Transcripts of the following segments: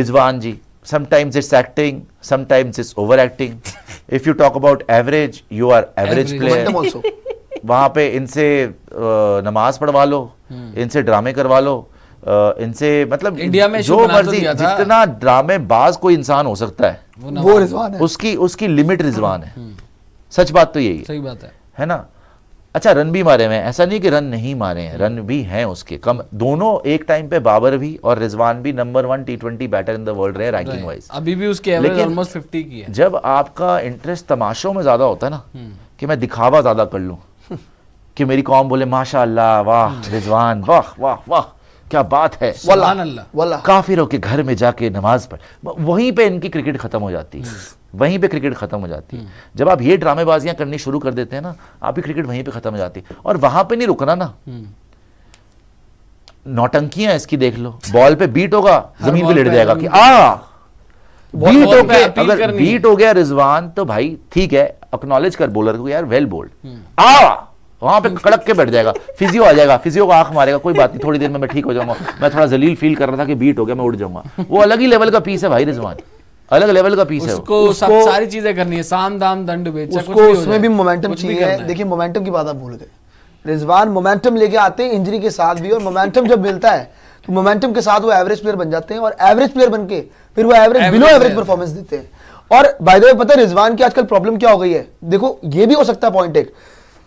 Rizwan ji sometimes it's acting sometimes it's over acting if you talk about average you are average player वहां पे इनसे नमाज पढ़वा लो हम्म। इनसे ड्रामे करवा लो इनसे मतलब इंडिया में जो तो मर्जी जितना ड्रामे बाज कोई इंसान हो सकता है वो, वो रिजवान है उसकी उसकी लिमिट रिजवान है हम्म। सच बात तो यही है सही बात है है ना अच्छा रन भी मारे हुए ऐसा नहीं कि रन नहीं मारे हैं रन भी हैं उसके कम दोनों एक टाइम पे बाबर भी और रिजवान भी number one T twenty batter in the world रहे रैंकिंग वाइज अभी भी उसके लेकिन ऑलमोस्ट फिफ्टी की है जब आपका इंटरेस्ट तमाशों में ज्यादा होता है ना हम्म। कि मैं दिखावा ज्यादा कर लूँ कि मेरी कॉम बोले माशा वाह हम्म। रिजवान वाह वाह वाह क्या बात है काफिरों के घर में जाके नमाज पढ़ वहीं पे इनकी क्रिकेट ख़त्म हो जाती है हम्म। वहीं पे क्रिकेट ख़त्म हो जाती है हम्म। जब आप ये ड्रामेबाजियां करनी शुरू कर देते हैं ना आपकी क्रिकेट वहीं पे ख़त्म हो जाती है और वहां पे नहीं रुकना ना हम्म। नौटंकियां इसकी देख लो बॉल पे बीट होगा ज़मीन पे लेट जाएगा कि आ बीट हो गया अगर बीट हो गया रिजवान तो भाई ठीक है अक्नोलेज कर बोलर को यार वेल बोल्ड आ वहां पे कड़क के बैठ जाएगा फिजियो आ जाएगा फिजियो का आंख मारेगा कोई बात नहीं थोड़ी देर में मैं ठीक हो जाऊंगा मैं थोड़ा जलील फील कर रहा था कि बीट हो गया मैं उड़ जाऊंगा वो अलग ही लेवल का पीस है भाई रिजवान अलग लेवल का पीस उसको है उसको सारी चीजें करनी है साम दाम दंड बेचा उसको उसमें भी मोमेंटम चाहिए देखिए मोमेंटम की बात आप भूल गए रिजवान मोमेंटम लेके आते हैं इंजरी के साथ भी और मोमेंटम जब मिलता है तो मोमेंटम के साथ वो एवरेज प्लेयर बन जाते हैं और एवरेज प्लेयर बन के फिर वो एवरेज बिलो एवरेज परफॉर्मेंस देते हैं और बाय द वे पता है रिजवान की आजकल प्रॉब्लम क्या हो गई है देखो ये भी हो सकता है पॉइंट एक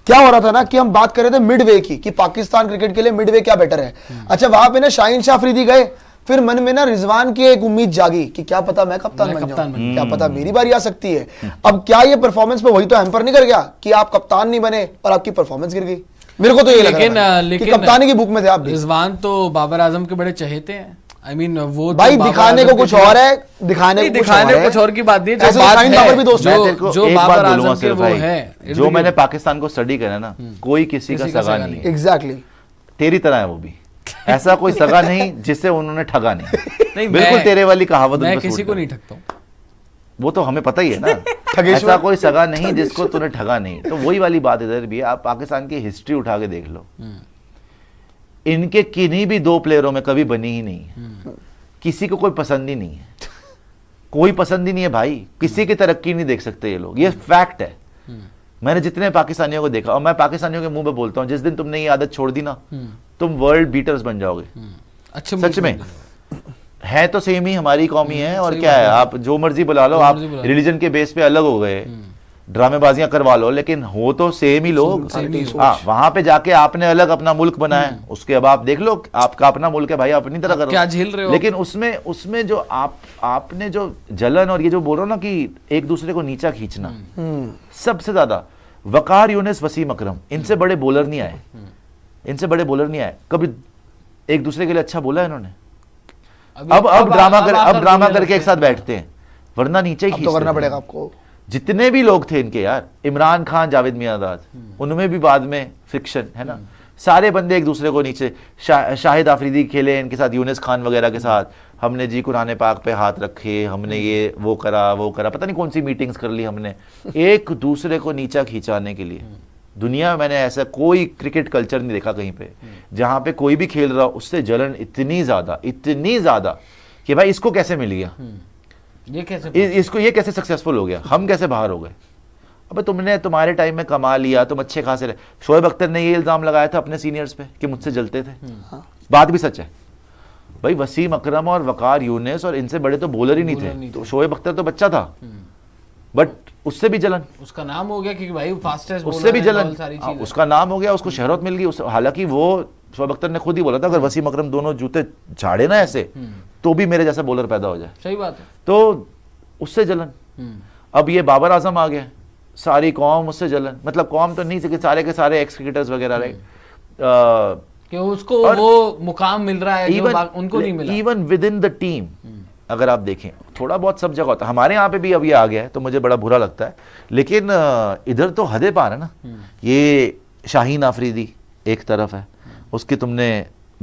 क्या हो रहा था ना कि हम बात कर रहे थे मिडवे की कि पाकिस्तान क्रिकेट के लिए मिड वे क्या बेटर है अच्छा वहां पे ना शाहिन शाह अफरीदी गए फिर मन में ना रिजवान की एक उम्मीद जागी कि क्या पता मैं कप्तान बन जाऊं क्या पता हम्म। मेरी बारी आ सकती है अब क्या ये परफॉर्मेंस पे वही तो हैम्पर नहीं कर गया कि आप कप्तान नहीं बने और आपकी परफॉर्मेंस गिर गई मेरे को तो ये लेकिन लेकिन कप्तानी की बुक में थे आप रिजवान तो बाबर आजम के बड़े चहेते हैं आई I मीन mean, वो तो भाई तो दिखाने को कुछ और है दिखाने को दिखाने कुछ और की बात नहीं जो बात है भी दोस्त जो, जो बाबर आजम के वो है जो मैंने पाकिस्तान को स्टडी करा ना हम्म। कोई किसी का सगा नहीं एग्जैक्टली तेरी तरह है वो भी ऐसा कोई सगा नहीं जिससे उन्होंने ठगा नहीं बिल्कुल तेरे वाली कहावत मैं किसी को नहीं ठगता वो तो हमें पता ही है ना ऐसा कोई सगा नहीं जिसको तूने ठगा नहीं तो वही वाली बात इधर भी है आप पाकिस्तान की हिस्ट्री उठा के देख लो हम्म। इनके किन्हीं भी दो प्लेयरों में कभी बनी ही नहीं है हम्म। किसी को कोई पसंद ही नहीं है कोई पसंद ही नहीं है भाई किसी की तरक्की नहीं देख सकते ये लोग ये फैक्ट हम्म। है मैंने जितने पाकिस्तानियों को देखा और मैं पाकिस्तानियों के मुंह पे बोलता हूँ जिस दिन तुमने ये आदत छोड़ दी ना तुम वर्ल्ड बीटर्स बन जाओगे अच्छा सच में है तो सेम ही हमारी कौमी हम्म, है और क्या है आप जो मर्जी बुला लो आप रिलीजन के बेस पे अलग हो गए हम्म। ड्रामेबाजियां करवा लो लेकिन हो तो सेम ही लोग हाँ वहां पे जाके आपने अलग अपना मुल्क बनाया हम्म। उसके अब आप देख लो आपका अपना मुल्क है भाई आप अपनी तरह करो क्या झेल रहे हो लेकिन उसमें उसमें जो आप आपने जो जलन और ये जो बोल रहे हो ना कि एक दूसरे को नीचा खींचना सबसे ज्यादा वकार यूनिस वसीम अक्रम इनसे बड़े बॉलर नहीं आए इनसे बड़े बॉलर नहीं आए कभी एक दूसरे के लिए अच्छा बोला इन्होंने अब अब, ड्रामा कर अब ड्रामा करके एक साथ बैठते हैं वरना नीचे ही तो करना पड़ेगा आपको जितने भी लोग थे इनके यार इमरान खान जावेद मियादाद हम्म। उनमें भी बाद में फ्रिक्शन है ना सारे बंदे एक दूसरे को नीचे शा, शाहिद आफरीदी खेले इनके साथ यूनिस खान वगैरह के साथ हमने जी कुरान पाक पे हाथ रखे हमने ये वो करा वो करा पता नहीं कौन सी मीटिंग्स कर ली हमने एक दूसरे को नीचा खींचाने के लिए हम्म। दुनिया में मैंने ऐसा कोई क्रिकेट कल्चर नहीं देखा कहीं पे हम्म। जहां पे कोई भी खेल रहा उससे जलन इतनी ज़्यादा इतनी ज़्यादा कि भाई इसको कैसे मिल गया हम्म। ये कैसे इसको ये कैसे सक्सेसफुल हो गया हम कैसे बाहर हो गए अब तुमने तुम्हारे टाइम में कमा लिया तुम अच्छे खासे रहे शोएब अख्तर ने ये इल्ज़ाम लगाया था अपने सीनियर्स पे कि मुझसे जलते थे हम्म। हाँ। बात भी सच है भाई वसीम अकरम और वकार यूनिस और इनसे बड़े तो बॉलर ही नहीं थे तो शोएब अख्तर तो बच्चा था बट उससे भी जलन उसका नाम हो गया क्योंकि भाई फास्टेस्ट उससे भी जलन आ, हाँ, उसका नाम हो गया उसको शहरत मिल गई हालांकि वो शोब अख्तर ने खुद ही बोला था अगर वसीम अक्रम दोनों जूते झाड़े ना ऐसे हम्म। तो भी मेरे जैसा बॉलर पैदा हो जाए सही बात है तो उससे जलन हम्म। अब ये बाबर आजम आ गए सारी कौम उससे जलन मतलब कौम तो नहीं सके सारे के सारे एक्स क्रिकेटर्स वगैरह रहे हम्म। कि उसको वो मुकाम मिल रहा है even, जो उनको नहीं मिला even within the team अगर आप देखें थोड़ा बहुत सब जगह होता है हमारे यहाँ पे भी अब ये आ गया है तो मुझे बड़ा बुरा लगता है लेकिन इधर तो हदे पार है ना हम्म। ये शाहीन आफरीदी एक तरफ है उसकी तुमने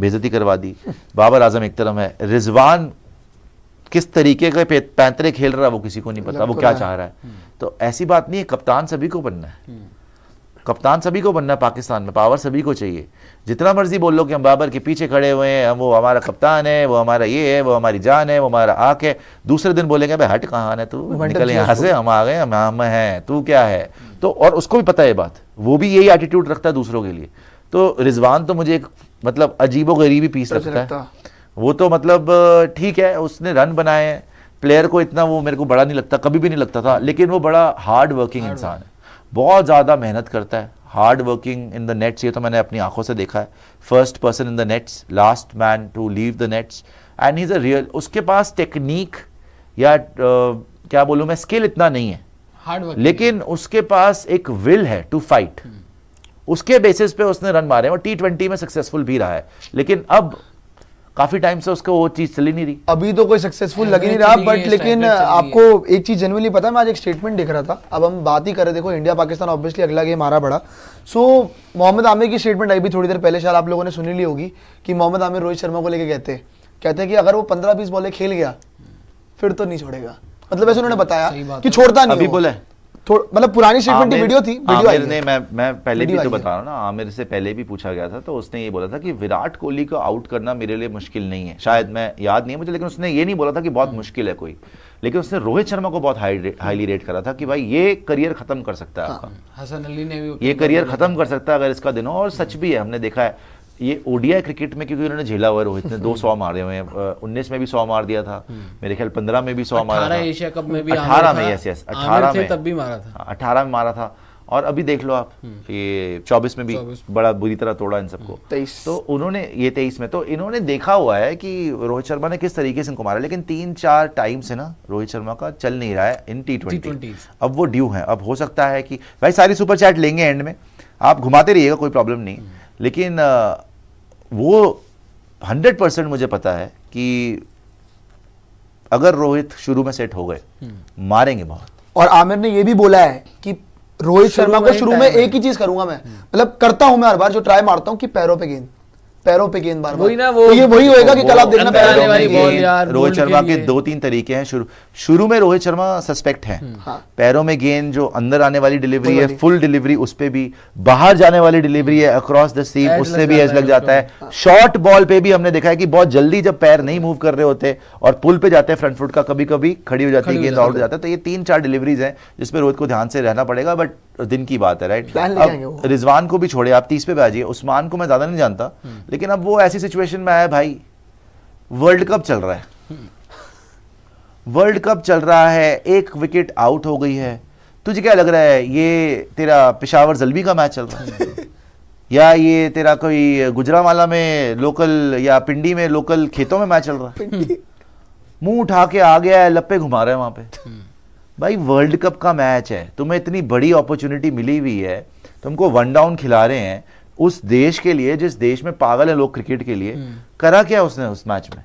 बेजती करवा दी बाबर आजम एक तरफ है रिजवान किस तरीके का पैंतरे खेल रहा है वो किसी को नहीं पता वो क्या चाह रहा है हम्म। तो ऐसी बात नहीं है कप्तान सभी को बनना है हम्म। कप्तान सभी को बनना पाकिस्तान में पावर सभी को चाहिए जितना मर्जी बोल लो कि हम बाबर के पीछे खड़े हुए हैं हम वो हमारा कप्तान है वो हमारा ये है वो हमारी जान है वो हमारा आँख है दूसरे दिन बोलेंगे भाई हट कहाँ है तू निकल यहाँ से हम आ गए हम हम हैं तू क्या है तो और उसको भी पता है बात वो भी यही एटीट्यूड रखता है दूसरों के लिए तो रिजवान तो मुझे एक मतलब अजीबो गरीबी पीस लगता है वो तो मतलब ठीक है उसने रन बनाए प्लेयर को इतना वो मेरे को बड़ा नहीं लगता कभी भी नहीं लगता था लेकिन वो बड़ा हार्ड वर्किंग इंसान है बहुत ज़्यादा मेहनत करता है hard working in the nets ये तो मैंने अपनी आंखों से देखा है first person in the nets last man to leave the nets and is a real उसके पास टेक्निक या uh, क्या बोलूँ मैं स्किल इतना नहीं है हार्ड लेकिन उसके पास एक विल है टू फाइट हम्म। उसके बेसिस पे उसने रन मारे और टी ट्वेंटी में सक्सेसफुल भी रहा है लेकिन अब काफी टाइम से उसको वो चीज चली नहीं रही अभी तो कोई सक्सेसफुल लग ही नहीं रहा बट लेकिन आपको एक चीज जनवली पता है मैं आज एक स्टेटमेंट देख रहा था अब हम बात ही कर रहे देखो इंडिया पाकिस्तान ऑब्वियसली अगला गेम आ रहा बड़ा सो so, मोहम्मद आमिर की स्टेटमेंट आई भी थोड़ी देर पहले शायद आप लोगों ने सुनी ली होगी कि मोहम्मद आमिर रोहित शर्मा को लेकर कहते हैं कहते हैं कि अगर वो पंद्रह बीस बॉले खेल गया फिर तो नहीं छोड़ेगा मतलब ऐसे उन्होंने बताया कि छोड़ता नहीं अभी बोले मतलब पुरानी स्टेटमेंट की वीडियो थी वीडियो आमिर ने मैं मैं पहले भी तो बता रहा ना आमिर से पहले भी पूछा गया था तो उसने ये बोला था कि विराट कोहली को आउट करना मेरे लिए मुश्किल नहीं है शायद मैं याद नहीं है मुझे लेकिन उसने ये नहीं बोला था कि बहुत मुश्किल है कोई लेकिन उसने रोहित शर्मा को बहुत हाईली रेट करा था कि भाई ये करियर खत्म कर सकता है हाँ। आपका हसन अली ने भी ये करियर खत्म कर सकता है अगर इसका दिन और सच भी है हमने देखा है ये ओडीआई क्रिकेट में क्योंकि उन्होंने झेला हुआ रोहित ने दो सौ मारे हुए उन्नीस में भी सौ मार दिया था हम्म। मेरे ख्याल पंद्रह में भी सौ मारा था एशिया कप में भी अठारह में यस यस अठारह में तब भी मारा था हाँ, अठारह में मारा था और अभी देख लो आप हम्म। ये चौबीस में भी बड़ा बुरी तरह तोड़ा इन सबको हम्म। तेईस तो उन्होंने ये तेईस में तो इन्होंने देखा हुआ है कि रोहित शर्मा ने किस तरीके से इनको मारा लेकिन तीन चार टाइम्स है ना रोहित शर्मा का चल नहीं रहा है इन टी ट्वेंटी अब वो ड्यू है अब हो सकता है कि भाई सारी सुपर चैट लेंगे एंड में आप घुमाते रहिएगा कोई प्रॉब्लम नहीं लेकिन वो हंड्रेड परसेंट मुझे पता है कि अगर रोहित शुरू में सेट हो गए हम्म। मारेंगे बहुत और आमिर ने ये भी बोला है कि रोहित शर्मा को शुरू में एक ही चीज करूंगा मैं हम्म। मतलब करता हूं मैं हर बार जो ट्राई मारता हूं कि पैरों पे गेंद पैरों पे गेंद मार वही ना वो तो ये वही होएगा कि कल आप देखना पैरों पे गेंद रोहित शर्मा के दो तीन तरीके हैं शुरू शुरू में रोहित शर्मा सस्पेक्ट है हम्म। हाँ। पैरों में गेंद जो अंदर आने वाली डिलीवरी है फुल डिलीवरी उस पर भी बाहर जाने वाली डिलीवरी है अक्रॉस द सीम उससे भी एज लग जाता है शॉर्ट बॉल पे भी हमने देखा है कि बहुत जल्दी जब पैर नहीं मूव कर रहे होते और पुल पे जाते हैं फ्रंट फुट का कभी कभी खड़ी हो जाती है गेंद आउट हो जाता है तो ये तीन चार डिलीवरीज है जिसपे रोहित को ध्यान से रहना पड़ेगा बट दिन की बात है राइट अब रिजवान को भी छोड़े आप तीस पे भी उस्मान को मैं ज़्यादा नहीं जानता लेकिन अब वो ऐसी सिचुएशन में आया भाई वर्ल्ड कप चल रहा है वर्ल्ड कप चल रहा है एक विकेट आउट हो गई है तुझे क्या लग रहा है ये तेरा पिशावर जलबी का मैच चल रहा है या ये तेरा कोई गुजरावाला में लोकल या पिंडी में लोकल खेतों में मैच चल रहा है मुंह उठा के आ गया है लप्पे घुमा रहे हैं वहां पे हम्म। भाई वर्ल्ड कप का मैच है तुम्हें इतनी बड़ी अपॉर्चुनिटी मिली हुई है तुमको वन डाउन खिला रहे हैं उस देश के लिए जिस देश में पागल है लोग क्रिकेट के लिए हम्म। करा क्या उसने उस मैच में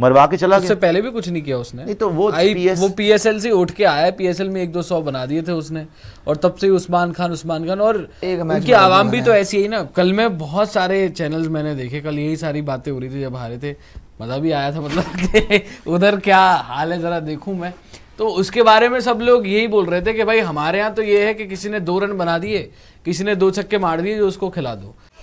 मरवा के चला उससे पहले भी कुछ नहीं किया उसने नहीं तो वो आई, PS... वो पीएसएल से उठ के आया पीएसएल में एक दो सौ बना दिए थे उसने और तब से उस्मान खान उस्मान खान और उनकी आवाम भी तो ऐसी ही ना कल मैं बहुत सारे चैनल्स मैंने देखे कल यही सारी बातें हो रही थी जब हारे थे मजा भी आया था मतलब उधर क्या हाल है जरा देखू मैं तो उसके बारे में सब लोग यही बोल रहे थे कि भाई हमारे यहाँ तो ये है कि किसी ने दो रन बना दिए किसी ने दो छक्के मार दिए जो उसको खिला दो